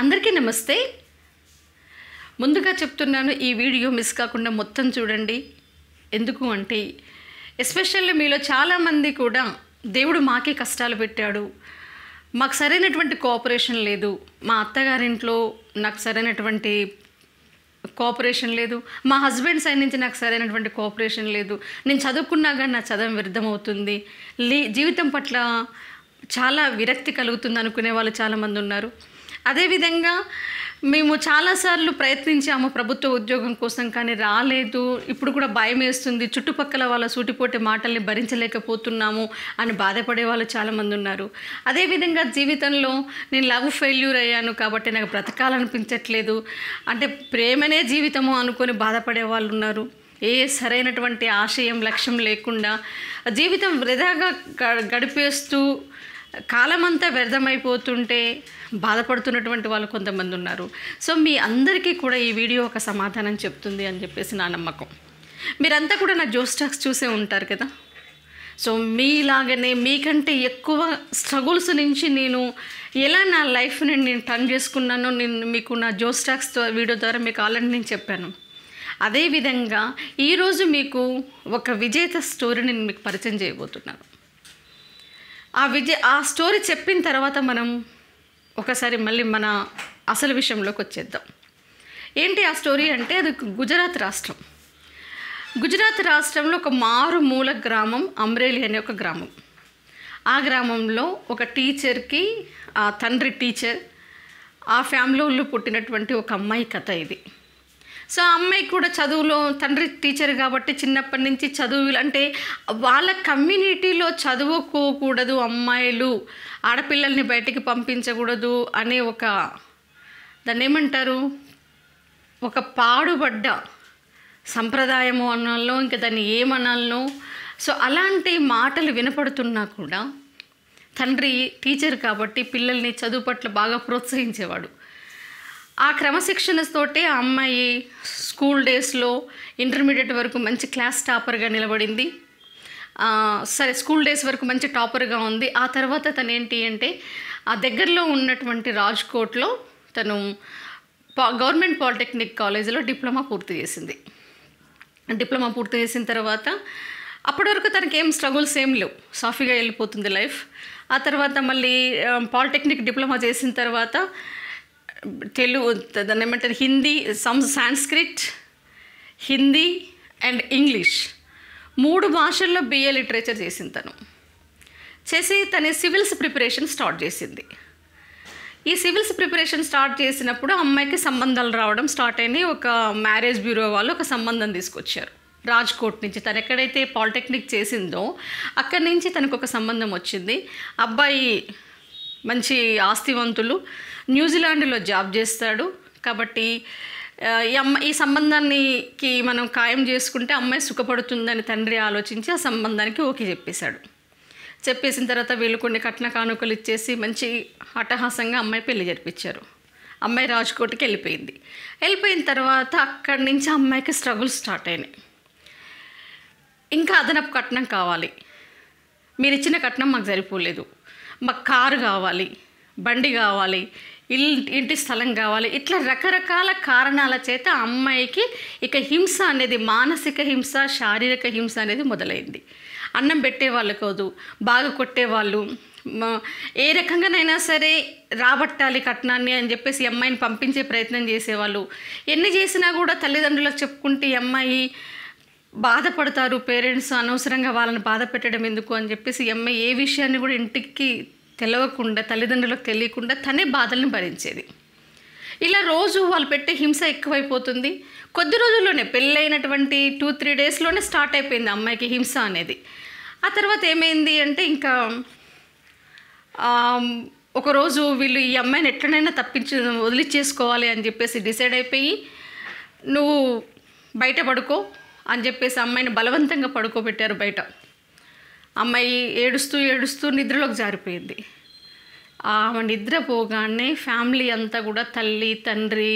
అందరికీ నమస్తే ముందుగా చెప్తున్నాను ఈ వీడియో మిస్ కాకుండా మొత్తం చూడండి ఎందుకు అంటే ఎస్పెషల్లీ మీలో చాలామంది కూడా దేవుడు మాకే కష్టాలు పెట్టాడు మాకు సరైనటువంటి కోఆపరేషన్ లేదు మా అత్తగారింట్లో నాకు సరైనటువంటి కోఆపరేషన్ లేదు మా హస్బెండ్ సైడ్ నుంచి నాకు సరైనటువంటి కోఆపరేషన్ లేదు నేను చదువుకున్నా కానీ నా చదవం వ్యర్థమవుతుంది లీ జీవితం పట్ల చాలా విరక్తి కలుగుతుంది అనుకునే వాళ్ళు చాలామంది ఉన్నారు అదేవిధంగా మేము చాలాసార్లు ప్రయత్నించాము ప్రభుత్వ ఉద్యోగం కోసం కానీ రాలేదు ఇప్పుడు కూడా భయం వేస్తుంది చుట్టుపక్కల వాళ్ళ సూటిపోటే మాటల్ని భరించలేకపోతున్నాము అని బాధపడే వాళ్ళు చాలామంది ఉన్నారు అదేవిధంగా జీవితంలో నేను లవ్ ఫెయిల్యూర్ అయ్యాను కాబట్టి నాకు బ్రతకాలనిపించట్లేదు అంటే ప్రేమనే జీవితము అనుకొని బాధపడే వాళ్ళు ఉన్నారు ఏ సరైనటువంటి ఆశయం లక్ష్యం లేకుండా జీవితం వృధాగా గడిపేస్తూ కాలమంతా వ్యర్థమైపోతుంటే బాధపడుతున్నటువంటి వాళ్ళు కొంతమంది ఉన్నారు సో మీ అందరికీ కూడా ఈ వీడియో ఒక సమాధానం చెప్తుంది అని చెప్పేసి నా నమ్మకం మీరంతా కూడా నా జోస్టాక్స్ చూసే ఉంటారు కదా సో మీలాగనే మీకంటే ఎక్కువ స్ట్రగుల్స్ నుంచి నేను ఎలా నా లైఫ్ని నేను టర్న్ చేసుకున్నానో నేను మీకు నా జోస్టాక్స్ వీడియో ద్వారా మీకు ఆల్రెడీ నేను చెప్పాను అదేవిధంగా ఈరోజు మీకు ఒక విజేత స్టోరీని నేను మీకు పరిచయం చేయబోతున్నాను ఆ విద్య ఆ స్టోరీ చెప్పిన తర్వాత మనం ఒకసారి మళ్ళీ మన అసలు విషయంలోకి వచ్చేద్దాం ఏంటి ఆ స్టోరీ అంటే అది గుజరాత్ రాష్ట్రం గుజరాత్ రాష్ట్రంలో ఒక మారుమూల గ్రామం అమ్రేలి అనే ఒక గ్రామం ఆ గ్రామంలో ఒక టీచర్కి ఆ తండ్రి టీచర్ ఆ ఫ్యామిలీలో పుట్టినటువంటి ఒక అమ్మాయి కథ ఇది సో అమ్మాయి కూడా చదువులో తండ్రి టీచర్ కాబట్టి చిన్నప్పటి నుంచి చదువులు అంటే వాళ్ళ కమ్యూనిటీలో చదువుకోకూడదు అమ్మాయిలు ఆడపిల్లల్ని బయటికి పంపించకూడదు అనే ఒక దాన్ని ఏమంటారు ఒక పాడుబడ్డ సంప్రదాయము అనాలనో ఇంకా దాన్ని ఏమనాలను సో అలాంటి మాటలు వినపడుతున్నా కూడా తండ్రి టీచర్ కాబట్టి పిల్లల్ని చదువు పట్ల బాగా ప్రోత్సహించేవాడు ఆ క్రమశిక్షణతోటే ఆ అమ్మాయి స్కూల్ డేస్లో ఇంటర్మీడియట్ వరకు మంచి క్లాస్ టాపర్గా నిలబడింది సరే స్కూల్ డేస్ వరకు మంచి టాపర్గా ఉంది ఆ తర్వాత తను ఏంటి అంటే ఆ దగ్గరలో ఉన్నటువంటి రాజ్కోట్లో తను గవర్నమెంట్ పాలిటెక్నిక్ కాలేజీలో డిప్లొమా పూర్తి చేసింది డిప్లొమా పూర్తి చేసిన తర్వాత అప్పటి వరకు తనకి ఏం స్ట్రగుల్స్ ఏం లేవు సాఫీగా వెళ్ళిపోతుంది లైఫ్ ఆ తర్వాత మళ్ళీ పాలిటెక్నిక్ డిప్లొమా చేసిన తర్వాత తెలుగు దాన్ని ఏమంటారు హిందీ సమ్ సాంస్క్రిట్ హిందీ అండ్ ఇంగ్లీష్ మూడు భాషల్లో బిఏ లిటరేచర్ చేసింది తను చేసి తన సివిల్స్ ప్రిపరేషన్ స్టార్ట్ చేసింది ఈ సివిల్స్ ప్రిపరేషన్ స్టార్ట్ చేసినప్పుడు అమ్మాయికి సంబంధాలు రావడం స్టార్ట్ అయినాయి ఒక మ్యారేజ్ బ్యూరో వాళ్ళు ఒక సంబంధం తీసుకొచ్చారు రాజ్కోట్ నుంచి తను ఎక్కడైతే పాలిటెక్నిక్ చేసిందో అక్కడి నుంచి తనకు ఒక సంబంధం వచ్చింది అబ్బాయి మంచి ఆస్తివంతులు న్యూజిలాండ్లో జాబ్ చేస్తాడు కాబట్టి ఈ అమ్మ ఈ సంబంధానికి మనం ఖాయం చేసుకుంటే అమ్మాయి సుఖపడుతుందని తండ్రి ఆలోచించి ఆ సంబంధానికి ఓకే చెప్పేశాడు చెప్పేసిన తర్వాత వీళ్ళు కొన్ని కట్న కానుకలు ఇచ్చేసి మంచి హఠహాసంగా అమ్మాయి పెళ్లి జరిపించారు అమ్మాయి రాజ్కోట్కి వెళ్ళిపోయింది వెళ్ళిపోయిన తర్వాత అక్కడి నుంచి అమ్మాయికి స్ట్రగుల్ స్టార్ట్ అయినాయి ఇంకా అదనపు కట్నం కావాలి మీరు ఇచ్చిన కట్నం మాకు సరిపోలేదు మాకు కారు కావాలి బండి కావాలి ఇల్ ఇంటి స్థలం కావాలి ఇట్లా రకరకాల కారణాల చేత అమ్మాయికి ఇక హింస అనేది మానసిక హింస శారీరక హింస అనేది మొదలైంది అన్నం పెట్టేవాళ్ళు కాదు బాగా కొట్టేవాళ్ళు ఏ రకంగానైనా సరే రాబట్టాలి కట్నాన్ని అని చెప్పేసి అమ్మాయిని పంపించే ప్రయత్నం చేసేవాళ్ళు ఎన్ని చేసినా కూడా తల్లిదండ్రులకు చెప్పుకుంటే అమ్మాయి బాధపడతారు పేరెంట్స్ అనవసరంగా వాళ్ళని బాధ పెట్టడం ఎందుకు అని చెప్పేసి అమ్మాయి ఏ విషయాన్ని కూడా ఇంటికి తెలియకుండా తల్లిదండ్రులకు తెలియకుండా తనే బాధల్ని భరించేది ఇలా రోజు వాళ్ళు పెట్టే హింస ఎక్కువైపోతుంది కొద్ది రోజుల్లోనే పెళ్ళైనటువంటి టూ త్రీ డేస్లోనే స్టార్ట్ అయిపోయింది అమ్మాయికి హింస అనేది ఆ తర్వాత ఏమైంది అంటే ఇంకా ఒకరోజు వీళ్ళు ఈ అమ్మాయిని ఎట్లనైనా తప్పించి వదిలిచ్చేసుకోవాలి అని చెప్పేసి డిసైడ్ అయిపోయి నువ్వు బయట పడుకో అని చెప్పేసి అమ్మాయిని బలవంతంగా పడుకోబెట్టారు బయట అమ్మాయి ఏడుస్తూ ఏడుస్తూ నిద్రలోకి జారిపోయింది ఆమె నిద్రపోగానే ఫ్యామిలీ అంతా కూడా తల్లి తండ్రి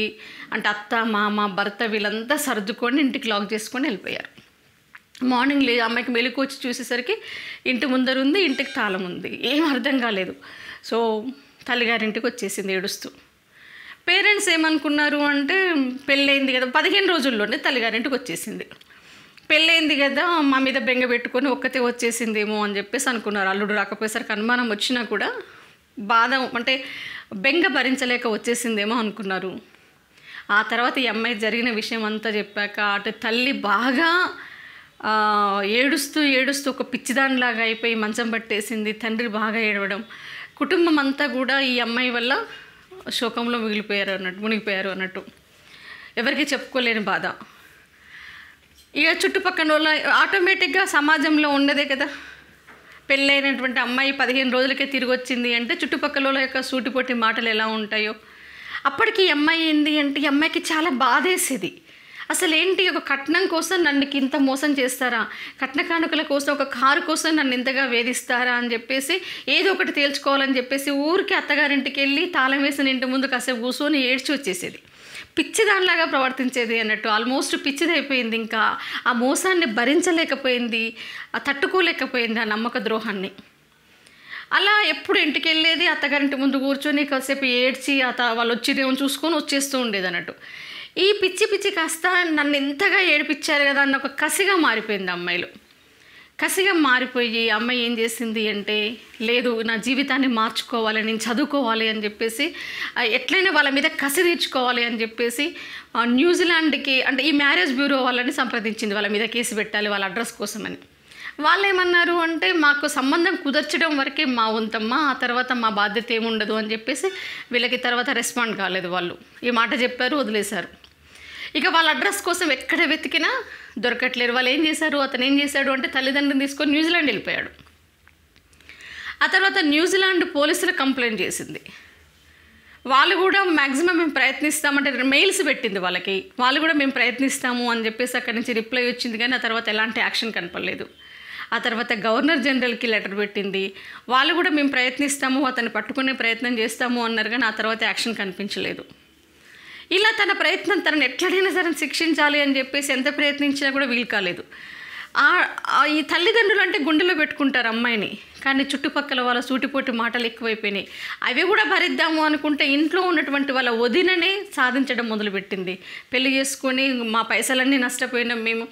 అంటే అత్త మామ భర్త వీళ్ళంతా సర్దుకొని ఇంటికి లాక్ చేసుకొని వెళ్ళిపోయారు మార్నింగ్ లే అమ్మాయికి మెలుకొచ్చి వచ్చి చూసేసరికి ఇంటి ముందర ఉంది ఇంటికి తాళం ఉంది ఏం అర్థం కాలేదు సో తల్లిగారింటికి వచ్చేసింది ఏడుస్తూ పేరెంట్స్ ఏమనుకున్నారు అంటే పెళ్ళైంది కదా పదిహేను రోజుల్లోనే తల్లిగారింటికి వచ్చేసింది పెళ్ళైంది కదా మా మీద బెంగ పెట్టుకొని ఒక్కతే వచ్చేసిందేమో అని చెప్పేసి అనుకున్నారు అల్లుడు రాకపోయేసరికి అనుమానం వచ్చినా కూడా బాధ అంటే బెంగ భరించలేక వచ్చేసిందేమో అనుకున్నారు ఆ తర్వాత ఈ అమ్మాయి జరిగిన విషయం అంతా చెప్పాక అటు తల్లి బాగా ఏడుస్తూ ఏడుస్తూ ఒక పిచ్చిదానిలాగా అయిపోయి మంచం పట్టేసింది తండ్రి బాగా ఏడవడం కుటుంబం అంతా కూడా ఈ అమ్మాయి వల్ల శోకంలో మిగిలిపోయారు అన్నట్టు మునిగిపోయారు అన్నట్టు ఎవరికి చెప్పుకోలేని బాధ ఇక చుట్టుపక్కల వాళ్ళ ఆటోమేటిక్గా సమాజంలో ఉండదే కదా పెళ్ళైనటువంటి అమ్మాయి పదిహేను రోజులకే తిరిగి వచ్చింది అంటే చుట్టుపక్కల వాళ్ళ యొక్క సూటిపోటి మాటలు ఎలా ఉంటాయో అప్పటికి ఈ అమ్మాయి ఏంటి అంటే ఈ అమ్మాయికి చాలా బాధేసేది అసలు ఏంటి ఒక కట్నం కోసం నన్ను ఇంత మోసం చేస్తారా కట్న కానుకల కోసం ఒక కారు కోసం నన్ను ఇంతగా వేధిస్తారా అని చెప్పేసి ఏదో ఒకటి తేల్చుకోవాలని చెప్పేసి ఊరికి అత్తగారింటికి వెళ్ళి తాళం వేసిన ఇంటి ముందు కాసేపు కూర్చొని ఏడ్చి వచ్చేసేది పిచ్చిదానిలాగా ప్రవర్తించేది అన్నట్టు ఆల్మోస్ట్ పిచ్చిదైపోయింది ఇంకా ఆ మోసాన్ని భరించలేకపోయింది తట్టుకోలేకపోయింది ఆ నమ్మక ద్రోహాన్ని అలా ఎప్పుడు ఇంటికి వెళ్ళేది అత్తగారింటి ముందు కూర్చొని కాసేపు ఏడ్చి అత వాళ్ళు వచ్చిదేమో చూసుకొని వచ్చేస్తూ ఉండేది అన్నట్టు ఈ పిచ్చి పిచ్చి కాస్త నన్ను ఎంతగా ఏడిపించారు కదా అన్న ఒక కసిగా మారిపోయింది అమ్మాయిలు కసిగా మారిపోయి అమ్మాయి ఏం చేసింది అంటే లేదు నా జీవితాన్ని మార్చుకోవాలి నేను చదువుకోవాలి అని చెప్పేసి ఎట్లయినా వాళ్ళ మీద కసి తీర్చుకోవాలి అని చెప్పేసి న్యూజిలాండ్కి అంటే ఈ మ్యారేజ్ బ్యూరో వాళ్ళని సంప్రదించింది వాళ్ళ మీద కేసు పెట్టాలి వాళ్ళ అడ్రస్ కోసమని వాళ్ళు ఏమన్నారు అంటే మాకు సంబంధం కుదర్చడం వరకే మా వంతమ్మా ఆ తర్వాత మా బాధ్యత ఏముండదు అని చెప్పేసి వీళ్ళకి తర్వాత రెస్పాండ్ కాలేదు వాళ్ళు ఈ మాట చెప్పారు వదిలేశారు ఇక వాళ్ళ అడ్రస్ కోసం ఎక్కడ వెతికినా దొరకట్లేరు వాళ్ళు ఏం చేశారు అతను ఏం చేశాడు అంటే తల్లిదండ్రులు తీసుకొని న్యూజిలాండ్ వెళ్ళిపోయాడు ఆ తర్వాత న్యూజిలాండ్ పోలీసులు కంప్లైంట్ చేసింది వాళ్ళు కూడా మ్యాక్సిమం మేము ప్రయత్నిస్తామంటే మెయిల్స్ పెట్టింది వాళ్ళకి వాళ్ళు కూడా మేము ప్రయత్నిస్తాము అని చెప్పేసి అక్కడి నుంచి రిప్లై వచ్చింది కానీ ఆ తర్వాత ఎలాంటి యాక్షన్ కనపడలేదు ఆ తర్వాత గవర్నర్ జనరల్కి లెటర్ పెట్టింది వాళ్ళు కూడా మేము ప్రయత్నిస్తాము అతను పట్టుకునే ప్రయత్నం చేస్తాము అన్నారు కానీ ఆ తర్వాత యాక్షన్ కనిపించలేదు ఇలా తన ప్రయత్నం తనను ఎట్లనైనా సరే శిక్షించాలి అని చెప్పేసి ఎంత ప్రయత్నించినా కూడా వీలు కాలేదు ఈ తల్లిదండ్రులు అంటే గుండెలో పెట్టుకుంటారు అమ్మాయిని కానీ చుట్టుపక్కల వాళ్ళ సూటిపోటి మాటలు ఎక్కువైపోయినాయి అవి కూడా భరిద్దాము అనుకుంటే ఇంట్లో ఉన్నటువంటి వాళ్ళ వదిననే సాధించడం మొదలుపెట్టింది పెళ్లి చేసుకొని మా పైసలన్నీ నష్టపోయినాం మేము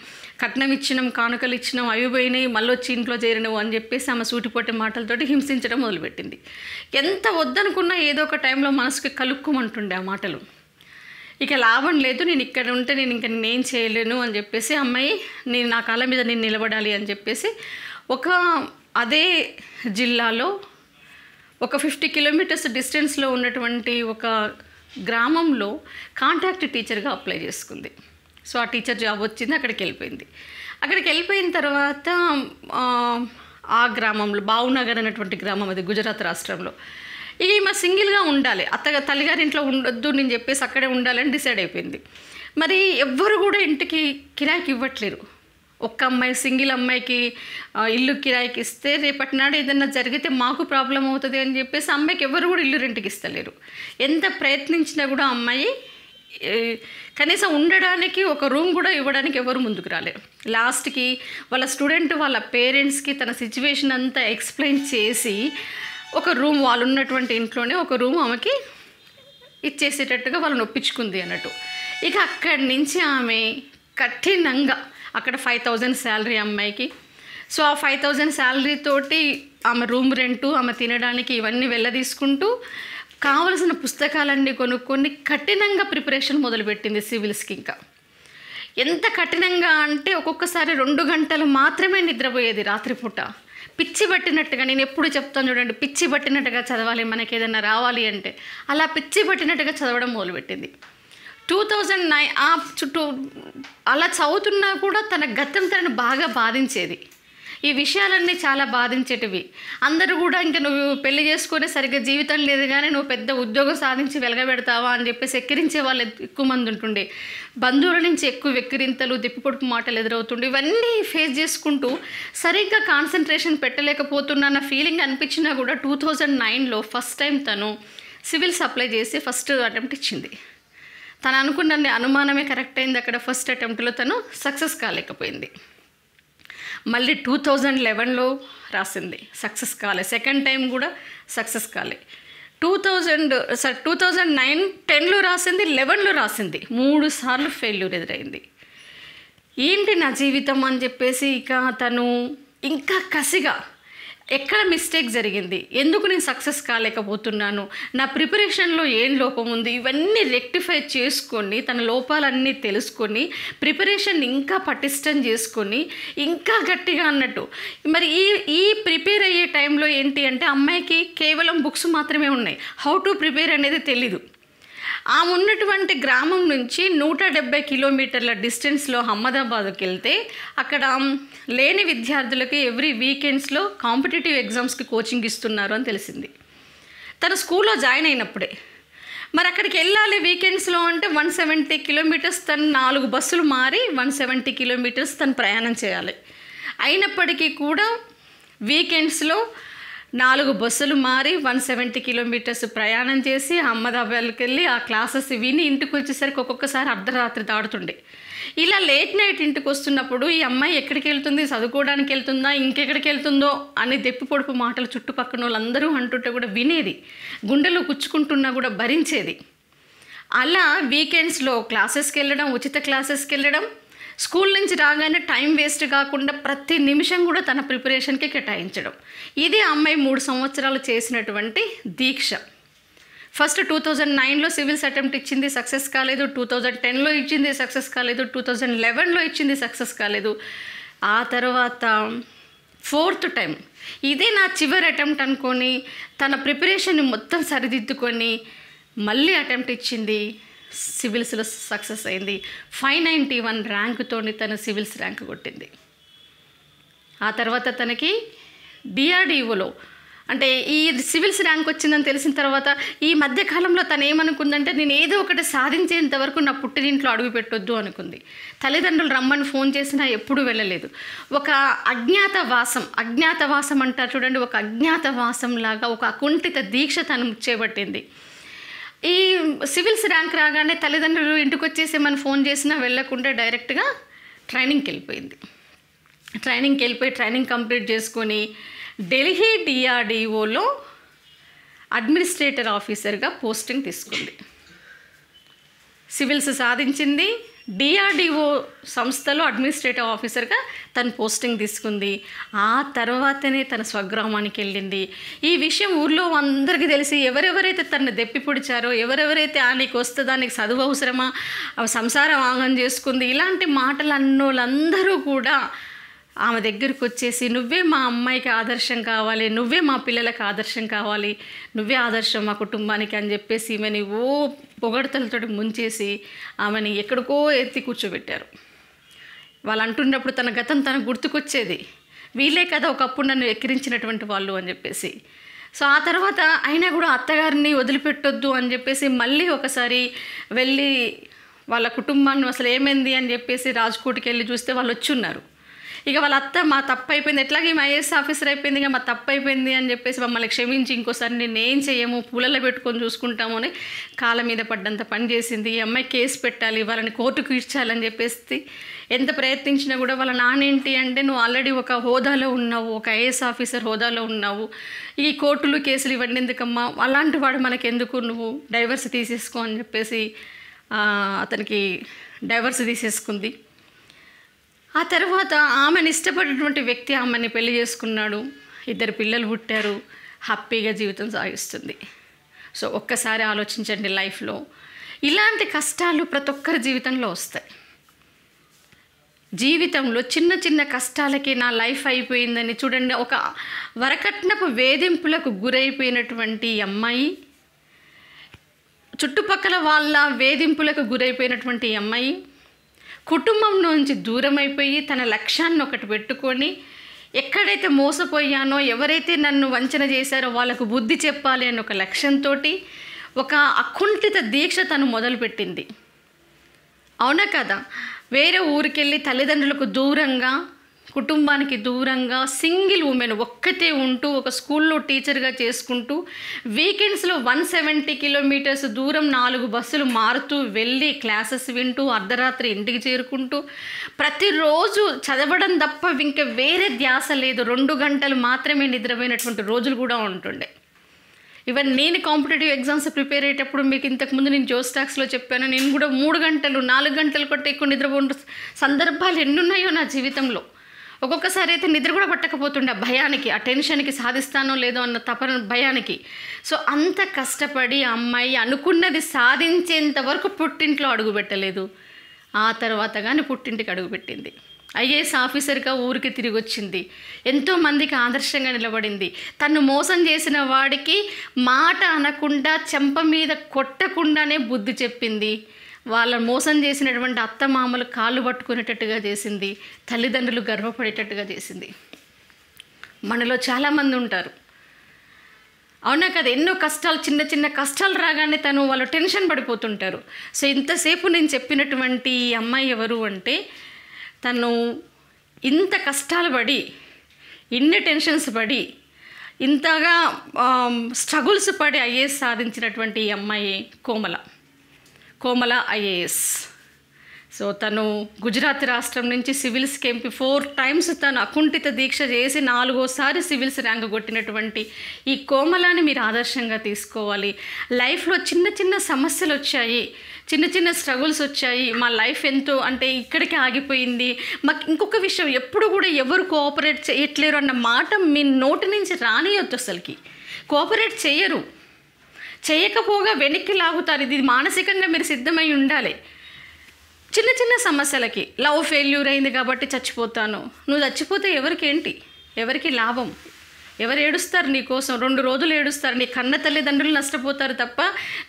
కట్నం ఇచ్చినాం కానుకలు ఇచ్చినాం అవి పోయినాయి మళ్ళీ వచ్చి ఇంట్లో చేరినవు అని చెప్పేసి ఆమె సూటిపోటి మాటలతోటి హింసించడం మొదలుపెట్టింది ఎంత వద్దనుకున్నా ఏదో ఒక టైంలో మనసుకి కలుక్కుమంటుండే ఆ మాటలు ఇక లాభం లేదు నేను ఇక్కడ ఉంటే నేను ఇంకా నేనేం చేయలేను అని చెప్పేసి అమ్మాయి నేను నా కాళ్ళ మీద నేను నిలబడాలి అని చెప్పేసి ఒక అదే జిల్లాలో ఒక ఫిఫ్టీ కిలోమీటర్స్ డిస్టెన్స్లో ఉన్నటువంటి ఒక గ్రామంలో కాంట్రాక్ట్ టీచర్గా అప్లై చేసుకుంది సో ఆ టీచర్ జాబ్ వచ్చింది అక్కడికి వెళ్ళిపోయింది అక్కడికి వెళ్ళిపోయిన తర్వాత ఆ గ్రామంలో బావునగర్ అనేటువంటి గ్రామం అది గుజరాత్ రాష్ట్రంలో ఇక ఈమె సింగిల్గా ఉండాలి అత్త తల్లిగారింట్లో ఉండొద్దు నేను చెప్పేసి అక్కడే ఉండాలని డిసైడ్ అయిపోయింది మరి ఎవ్వరు కూడా ఇంటికి కిరాయికి ఇవ్వట్లేరు ఒక్క అమ్మాయి సింగిల్ అమ్మాయికి ఇల్లు కిరాయికి ఇస్తే రేపటి నాడు ఏదన్నా జరిగితే మాకు ప్రాబ్లం అవుతుంది అని చెప్పేసి అమ్మాయికి ఎవరు కూడా ఇల్లు రెంట్కి ఇస్తలేరు ఎంత ప్రయత్నించినా కూడా అమ్మాయి కనీసం ఉండడానికి ఒక రూమ్ కూడా ఇవ్వడానికి ఎవరు ముందుకు రాలేరు లాస్ట్కి వాళ్ళ స్టూడెంట్ వాళ్ళ పేరెంట్స్కి తన సిచ్యువేషన్ అంతా ఎక్స్ప్లెయిన్ చేసి ఒక రూమ్ వాళ్ళు ఉన్నటువంటి ఇంట్లోనే ఒక రూమ్ ఆమెకి ఇచ్చేసేటట్టుగా వాళ్ళని ఒప్పించుకుంది అన్నట్టు ఇక అక్కడి నుంచి ఆమె కఠినంగా అక్కడ ఫైవ్ థౌజండ్ శాలరీ అమ్మాయికి సో ఆ ఫైవ్ థౌజండ్ శాలరీ తోటి ఆమె రూమ్ రెంటు ఆమె తినడానికి ఇవన్నీ వెళ్ళదీసుకుంటూ కావలసిన పుస్తకాలన్నీ కొనుక్కొని కఠినంగా ప్రిపరేషన్ మొదలుపెట్టింది సివిల్స్కి ఇంకా ఎంత కఠినంగా అంటే ఒక్కొక్కసారి రెండు గంటలు మాత్రమే నిద్రపోయేది రాత్రిపూట పిచ్చి పట్టినట్టుగా నేను ఎప్పుడు చెప్తాను చూడండి పిచ్చి పట్టినట్టుగా చదవాలి మనకి ఏదైనా రావాలి అంటే అలా పిచ్చి పట్టినట్టుగా చదవడం మొదలుపెట్టింది టూ థౌజండ్ నైన్ చుట్టూ అలా చదువుతున్నా కూడా తన గతం తనను బాగా బాధించేది ఈ విషయాలన్నీ చాలా బాధించేటివి అందరూ కూడా ఇంకా నువ్వు పెళ్లి చేసుకునే సరిగ్గా జీవితం లేదు కానీ నువ్వు పెద్ద ఉద్యోగం సాధించి వెలగబెడతావా అని చెప్పేసి ఎక్కిరించే వాళ్ళు ఎక్కువ మంది ఉంటుండే బంధువుల నుంచి ఎక్కువ వెక్కిరింతలు దిప్పిపొడుపు మాటలు ఎదురవుతుండే ఇవన్నీ ఫేస్ చేసుకుంటూ సరిగ్గా కాన్సన్ట్రేషన్ పెట్టలేకపోతున్నా ఫీలింగ్ అనిపించినా కూడా టూ థౌజండ్ నైన్లో ఫస్ట్ టైం తను సివిల్ సప్లై చేసి ఫస్ట్ అటెంప్ట్ ఇచ్చింది తను అనుకున్న అనుమానమే కరెక్ట్ అయింది అక్కడ ఫస్ట్ అటెంప్ట్లో తను సక్సెస్ కాలేకపోయింది మళ్ళీ టూ థౌజండ్ లెవెన్లో రాసింది సక్సెస్ కాలే సెకండ్ టైం కూడా సక్సెస్ కాలే two thousand sir two thousand nine టెన్లో రాసింది లెవెన్లో రాసింది మూడు సార్లు ఫెయిల్యూర్ ఎదురైంది ఏంటి నా జీవితం అని చెప్పేసి ఇక తను ఇంకా కసిగా ఎక్కడ మిస్టేక్ జరిగింది ఎందుకు నేను సక్సెస్ కాలేకపోతున్నాను నా ప్రిపరేషన్లో ఏం లోపం ఉంది ఇవన్నీ రెక్టిఫై చేసుకొని తన లోపాలన్నీ తెలుసుకొని ప్రిపరేషన్ ఇంకా పటిష్టం చేసుకొని ఇంకా గట్టిగా అన్నట్టు మరి ఈ ఈ ప్రిపేర్ అయ్యే టైంలో ఏంటి అంటే అమ్మాయికి కేవలం బుక్స్ మాత్రమే ఉన్నాయి హౌ టు ప్రిపేర్ అనేది తెలీదు ఆమె ఉన్నటువంటి గ్రామం నుంచి నూట డెబ్బై కిలోమీటర్ల డిస్టెన్స్లో అహ్మదాబాద్కి వెళ్తే అక్కడ లేని విద్యార్థులకు ఎవ్రీ వీకెండ్స్లో కాంపిటేటివ్ ఎగ్జామ్స్కి కోచింగ్ ఇస్తున్నారు అని తెలిసింది తను స్కూల్లో జాయిన్ అయినప్పుడే మరి అక్కడికి వెళ్ళాలి వీకెండ్స్లో అంటే వన్ సెవెంటీ కిలోమీటర్స్ తను నాలుగు బస్సులు మారి వన్ సెవెంటీ కిలోమీటర్స్ తను ప్రయాణం చేయాలి అయినప్పటికీ కూడా వీకెండ్స్లో నాలుగు బస్సులు మారి వన్ సెవెంటీ కిలోమీటర్స్ ప్రయాణం చేసి అహ్మదాబాద్కి వెళ్ళి ఆ క్లాసెస్ విని ఇంటికి వచ్చేసరికి ఒక్కొక్కసారి అర్ధరాత్రి దాడుతుండే ఇలా లేట్ నైట్ ఇంటికి వస్తున్నప్పుడు ఈ అమ్మాయి ఎక్కడికి వెళ్తుంది చదువుకోవడానికి వెళ్తుందా ఇంకెక్కడికి వెళ్తుందో అని దెప్పి పొడుపు మాటలు చుట్టుపక్కన వాళ్ళందరూ అంటుంటే కూడా వినేది గుండెలో గుచ్చుకుంటున్నా కూడా భరించేది అలా వీకెండ్స్లో క్లాసెస్కి వెళ్ళడం ఉచిత క్లాసెస్కి వెళ్ళడం స్కూల్ నుంచి రాగానే టైం వేస్ట్ కాకుండా ప్రతి నిమిషం కూడా తన ప్రిపరేషన్కి కేటాయించడం ఇది అమ్మాయి మూడు సంవత్సరాలు చేసినటువంటి దీక్ష ఫస్ట్ టూ థౌజండ్ నైన్లో సివిల్స్ అటెంప్ట్ ఇచ్చింది సక్సెస్ కాలేదు టూ థౌజండ్ టెన్లో ఇచ్చింది సక్సెస్ కాలేదు టూ థౌజండ్ లెవెన్లో ఇచ్చింది సక్సెస్ కాలేదు ఆ తర్వాత ఫోర్త్ టైం ఇదే నా చివరి అటెంప్ట్ అనుకొని తన ప్రిపరేషన్ మొత్తం సరిదిద్దుకొని మళ్ళీ అటెంప్ట్ ఇచ్చింది సివిల్స్లో సక్సెస్ అయింది ఫైవ్ నైంటీ వన్ ర్యాంకుతోని తను సివిల్స్ ర్యాంక్ కొట్టింది ఆ తర్వాత తనకి డిఆర్డిఓలో అంటే ఈ సివిల్స్ ర్యాంక్ వచ్చిందని తెలిసిన తర్వాత ఈ మధ్యకాలంలో తను ఏమనుకుందంటే నేను ఏదో ఒకటి సాధించేంత వరకు నా పుట్టినింట్లో అడుగు పెట్టొద్దు అనుకుంది తల్లిదండ్రులు రమ్మని ఫోన్ చేసినా ఎప్పుడూ వెళ్ళలేదు ఒక అజ్ఞాత వాసం అజ్ఞాత వాసం అంటారు చూడండి ఒక అజ్ఞాత వాసం లాగా ఒక అకుంఠిత దీక్ష తను చేపట్టింది ఈ సివిల్స్ ర్యాంక్ రాగానే తల్లిదండ్రులు ఇంటికి వచ్చేసి మనం ఫోన్ చేసినా వెళ్ళకుండా డైరెక్ట్గా ట్రైనింగ్కి వెళ్ళిపోయింది ట్రైనింగ్కి వెళ్ళిపోయి ట్రైనింగ్ కంప్లీట్ చేసుకొని ఢిల్లీ డిఆర్డిఓలో అడ్మినిస్ట్రేటర్ ఆఫీసర్గా పోస్టింగ్ తీసుకుంది సివిల్స్ సాధించింది డిఆర్డిఓ సంస్థలో అడ్మినిస్ట్రేటివ్ ఆఫీసర్గా తన పోస్టింగ్ తీసుకుంది ఆ తర్వాతనే తన స్వగ్రామానికి వెళ్ళింది ఈ విషయం ఊర్లో అందరికీ తెలిసి ఎవరెవరైతే తనని దెప్పి పొడిచారో ఎవరెవరైతే నీకు వస్తే దానికి చదువు అవసరమా సంసారం ఆంగం చేసుకుంది ఇలాంటి మాటలు అన్నోళ్ళందరూ కూడా ఆమె దగ్గరకు వచ్చేసి నువ్వే మా అమ్మాయికి ఆదర్శం కావాలి నువ్వే మా పిల్లలకు ఆదర్శం కావాలి నువ్వే ఆదర్శం మా కుటుంబానికి అని చెప్పేసి ఈమెని ఓ పొగడతలతో ముంచేసి ఆమెని ఎక్కడికో ఎత్తి కూర్చోబెట్టారు వాళ్ళు అంటున్నప్పుడు తన గతం తనకు గుర్తుకొచ్చేది వీళ్ళే కదా ఒకప్పుడు నన్ను ఎక్కిరించినటువంటి వాళ్ళు అని చెప్పేసి సో ఆ తర్వాత అయినా కూడా అత్తగారిని వదిలిపెట్టొద్దు అని చెప్పేసి మళ్ళీ ఒకసారి వెళ్ళి వాళ్ళ కుటుంబాన్ని అసలు ఏమైంది అని చెప్పేసి రాజ్కోట్కి వెళ్ళి చూస్తే వాళ్ళు వచ్చి ఉన్నారు ఇక వాళ్ళ అత్త మా తప్పు అయిపోయింది ఎట్లాగే మా ఐఎస్ ఆఫీసర్ అయిపోయింది ఇక మా తప్పు అయిపోయింది అని చెప్పేసి మమ్మల్ని క్షమించి ఇంకోసారి నేను ఏం చేయము పూలలో పెట్టుకొని చూసుకుంటాము అని కాళ్ళ మీద పడ్డంత పని చేసింది ఈ అమ్మాయి కేసు పెట్టాలి వాళ్ళని కోర్టుకు ఇచ్చాలని చెప్పేసి ఎంత ప్రయత్నించినా కూడా వాళ్ళ నానేంటి అంటే నువ్వు ఆల్రెడీ ఒక హోదాలో ఉన్నావు ఒక ఐఏఎస్ ఆఫీసర్ హోదాలో ఉన్నావు ఈ కోర్టులు కేసులు ఇవన్నీ ఎందుకమ్మా అలాంటి వాడు మనకి ఎందుకు నువ్వు డైవర్స్ తీసేసుకో అని చెప్పేసి అతనికి డైవర్స్ తీసేసుకుంది ఆ తర్వాత ఆమెను ఇష్టపడినటువంటి వ్యక్తి ఆమెని పెళ్లి చేసుకున్నాడు ఇద్దరు పిల్లలు పుట్టారు హ్యాపీగా జీవితం సాగిస్తుంది సో ఒక్కసారి ఆలోచించండి లైఫ్లో ఇలాంటి కష్టాలు ప్రతి ఒక్కరి జీవితంలో వస్తాయి జీవితంలో చిన్న చిన్న కష్టాలకి నా లైఫ్ అయిపోయిందని చూడండి ఒక వరకట్నపు వేధింపులకు గురైపోయినటువంటి అమ్మాయి చుట్టుపక్కల వాళ్ళ వేధింపులకు గురైపోయినటువంటి అమ్మాయి కుటుంబం నుంచి దూరమైపోయి తన లక్ష్యాన్ని ఒకటి పెట్టుకొని ఎక్కడైతే మోసపోయానో ఎవరైతే నన్ను వంచన చేశారో వాళ్ళకు బుద్ధి చెప్పాలి అని ఒక లక్ష్యంతో ఒక అకుంఠిత దీక్ష తను మొదలుపెట్టింది అవునా కదా వేరే ఊరికెళ్ళి తల్లిదండ్రులకు దూరంగా కుటుంబానికి దూరంగా సింగిల్ ఉమెన్ ఒక్కతే ఉంటూ ఒక స్కూల్లో టీచర్గా చేసుకుంటూ వీకెండ్స్లో వన్ సెవెంటీ కిలోమీటర్స్ దూరం నాలుగు బస్సులు మారుతూ వెళ్ళి క్లాసెస్ వింటూ అర్ధరాత్రి ఇంటికి చేరుకుంటూ ప్రతిరోజు చదవడం తప్ప ఇంకా వేరే ధ్యాస లేదు రెండు గంటలు మాత్రమే నిద్రపోయినటువంటి రోజులు కూడా ఉంటుండే ఈవెన్ నేను కాంపిటేటివ్ ఎగ్జామ్స్ ప్రిపేర్ అయ్యేటప్పుడు మీకు ఇంతకుముందు నేను జోస్టాక్స్లో చెప్పాను నేను కూడా మూడు గంటలు నాలుగు గంటలు కొట్టే ఎక్కువ నిద్రపోయిన సందర్భాలు ఎన్నున్నాయో నా జీవితంలో ఒక్కొక్కసారి అయితే నిద్ర కూడా పట్టకపోతుండే భయానికి ఆ టెన్షన్కి సాధిస్తానో లేదో అన్న తపన భయానికి సో అంత కష్టపడి అమ్మాయి అనుకున్నది సాధించేంత వరకు పుట్టింట్లో అడుగుపెట్టలేదు ఆ తర్వాత కానీ పుట్టింటికి అడుగుపెట్టింది ఐఏఎస్ ఆఫీసర్గా ఊరికి తిరిగి వచ్చింది ఎంతోమందికి ఆదర్శంగా నిలబడింది తను మోసం చేసిన వాడికి మాట అనకుండా చెంప మీద కొట్టకుండానే బుద్ధి చెప్పింది వాళ్ళని మోసం చేసినటువంటి అత్త మామలు కాళ్ళు పట్టుకునేటట్టుగా చేసింది తల్లిదండ్రులు గర్వపడేటట్టుగా చేసింది మనలో చాలామంది ఉంటారు అవునా కదా ఎన్నో కష్టాలు చిన్న చిన్న కష్టాలు రాగానే తను వాళ్ళు టెన్షన్ పడిపోతుంటారు సో ఇంతసేపు నేను చెప్పినటువంటి అమ్మాయి ఎవరు అంటే తను ఇంత కష్టాలు పడి ఇన్ని టెన్షన్స్ పడి ఇంతగా స్ట్రగుల్స్ పడి ఐఏఎస్ సాధించినటువంటి అమ్మాయి కోమల కోమల ఐఏఎస్ సో తను గుజరాత్ రాష్ట్రం నుంచి సివిల్స్కి ఎంపి ఫోర్ టైమ్స్ తను అకుంఠిత దీక్ష చేసి నాలుగోసారి సివిల్స్ ర్యాంక్ కొట్టినటువంటి ఈ కోమలాన్ని మీరు ఆదర్శంగా తీసుకోవాలి లైఫ్లో చిన్న చిన్న సమస్యలు వచ్చాయి చిన్న చిన్న స్ట్రగుల్స్ వచ్చాయి మా లైఫ్ ఎంతో అంటే ఇక్కడికి ఆగిపోయింది మాకు ఇంకొక విషయం ఎప్పుడు కూడా ఎవరు కోఆపరేట్ చేయట్లేరు అన్న మాట మీ నోటి నుంచి రానియొద్దు అసలుకి కోఆపరేట్ చేయరు చేయకపోగా వెనక్కి లాగుతారు ఇది మానసికంగా మీరు సిద్ధమై ఉండాలి చిన్న చిన్న సమస్యలకి లవ్ ఫెయిల్యూర్ అయింది కాబట్టి చచ్చిపోతాను నువ్వు చచ్చిపోతే ఎవరికేంటి ఎవరికి లాభం ఎవరు ఏడుస్తారు నీ కోసం రెండు రోజులు ఏడుస్తారు నీ కన్న తల్లిదండ్రులు నష్టపోతారు తప్ప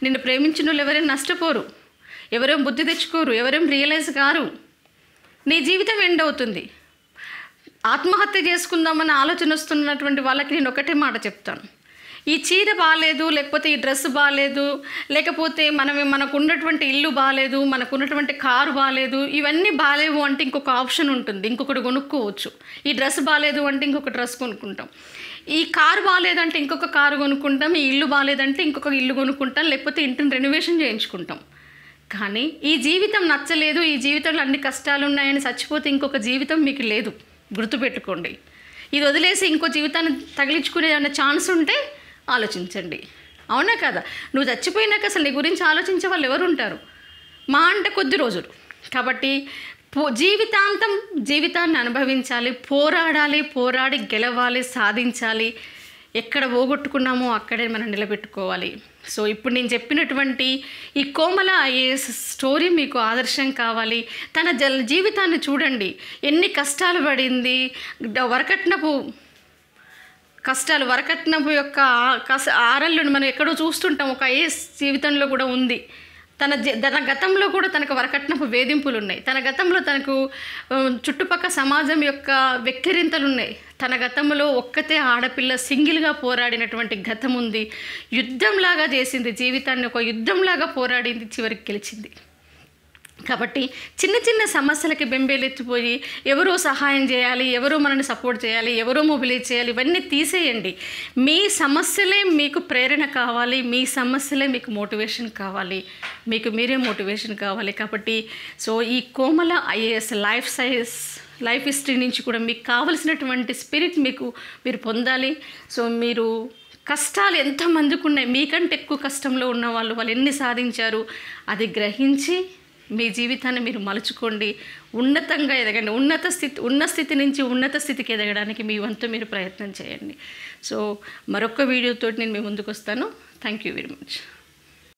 నిన్ను ప్రేమించిన వాళ్ళు ఎవరేం నష్టపోరు ఎవరేం బుద్ధి తెచ్చుకోరు ఎవరేం రియలైజ్ కారు నీ జీవితం ఎండ్ అవుతుంది ఆత్మహత్య చేసుకుందామని ఆలోచన వస్తున్నటువంటి వాళ్ళకి నేను ఒకటే మాట చెప్తాను ఈ చీర బాగాలేదు లేకపోతే ఈ డ్రెస్ బాగాలేదు లేకపోతే మనం మనకు ఉన్నటువంటి ఇల్లు బాగాలేదు మనకు ఉన్నటువంటి కారు బాగాలేదు ఇవన్నీ బాగాలేవు అంటే ఇంకొక ఆప్షన్ ఉంటుంది ఇంకొకటి కొనుక్కోవచ్చు ఈ డ్రెస్ బాగాలేదు అంటే ఇంకొక డ్రెస్ కొనుక్కుంటాం ఈ కారు బాగాలేదంటే ఇంకొక కారు కొనుక్కుంటాం ఈ ఇల్లు బాగాలేదంటే ఇంకొక ఇల్లు కొనుక్కుంటాం లేకపోతే ఇంటిని రెనోవేషన్ చేయించుకుంటాం కానీ ఈ జీవితం నచ్చలేదు ఈ జీవితంలో అన్ని కష్టాలు ఉన్నాయని చచ్చిపోతే ఇంకొక జీవితం మీకు లేదు గుర్తుపెట్టుకోండి ఇది వదిలేసి ఇంకో జీవితాన్ని తగిలించుకునే ఛాన్స్ ఉంటే ఆలోచించండి అవునా కదా నువ్వు చచ్చిపోయినాక అసలు నీ గురించి ఆలోచించే వాళ్ళు ఎవరు ఉంటారు మా అంటే కొద్ది రోజులు కాబట్టి పో జీవితాంతం జీవితాన్ని అనుభవించాలి పోరాడాలి పోరాడి గెలవాలి సాధించాలి ఎక్కడ పోగొట్టుకున్నామో అక్కడే మనం నిలబెట్టుకోవాలి సో ఇప్పుడు నేను చెప్పినటువంటి ఈ కోమల ఐఏఎస్ స్టోరీ మీకు ఆదర్శం కావాలి తన జీవితాన్ని చూడండి ఎన్ని కష్టాలు పడింది వరకట్నపు కష్టాలు వరకట్నం యొక్క కష్ట ఆరళ్ళు మనం ఎక్కడో చూస్తుంటాం ఒక ఏ జీవితంలో కూడా ఉంది తన తన గతంలో కూడా తనకు వరకట్నపు వేధింపులు ఉన్నాయి తన గతంలో తనకు చుట్టుపక్కల సమాజం యొక్క వెక్కిరింతలు ఉన్నాయి తన గతంలో ఒక్కతే ఆడపిల్ల సింగిల్గా పోరాడినటువంటి గతం ఉంది యుద్ధంలాగా చేసింది జీవితాన్ని ఒక యుద్ధంలాగా పోరాడింది చివరికి గెలిచింది కాబట్టి చిన్న చిన్న సమస్యలకి బెంబేలెత్తిపోయి ఎవరో సహాయం చేయాలి ఎవరో మనల్ని సపోర్ట్ చేయాలి ఎవరో మొబిలైజ్ చేయాలి ఇవన్నీ తీసేయండి మీ సమస్యలే మీకు ప్రేరణ కావాలి మీ సమస్యలే మీకు మోటివేషన్ కావాలి మీకు మీరే మోటివేషన్ కావాలి కాబట్టి సో ఈ Komala IAS life size life history నుంచి కూడా మీకు కావలసినటువంటి స్పిరిట్ మీకు మీరు పొందాలి సో మీరు కష్టాలు ఎంతమందికి ఉన్నాయి మీకంటే ఎక్కువ కష్టంలో ఉన్న వాళ్ళు వాళ్ళు ఎన్ని సాధించారు అది గ్రహించి మీ జీవితాన్ని మీరు మలుచుకోండి ఉన్నతంగా ఎదగండి ఉన్నత స్థితి ఉన్న స్థితి నుంచి ఉన్నత స్థితికి ఎదగడానికి మీ వంతు మీరు ప్రయత్నం చేయండి సో మరొక వీడియోతో నేను మీ ముందుకు వస్తాను థ్యాంక్ యూ వెరీ మచ్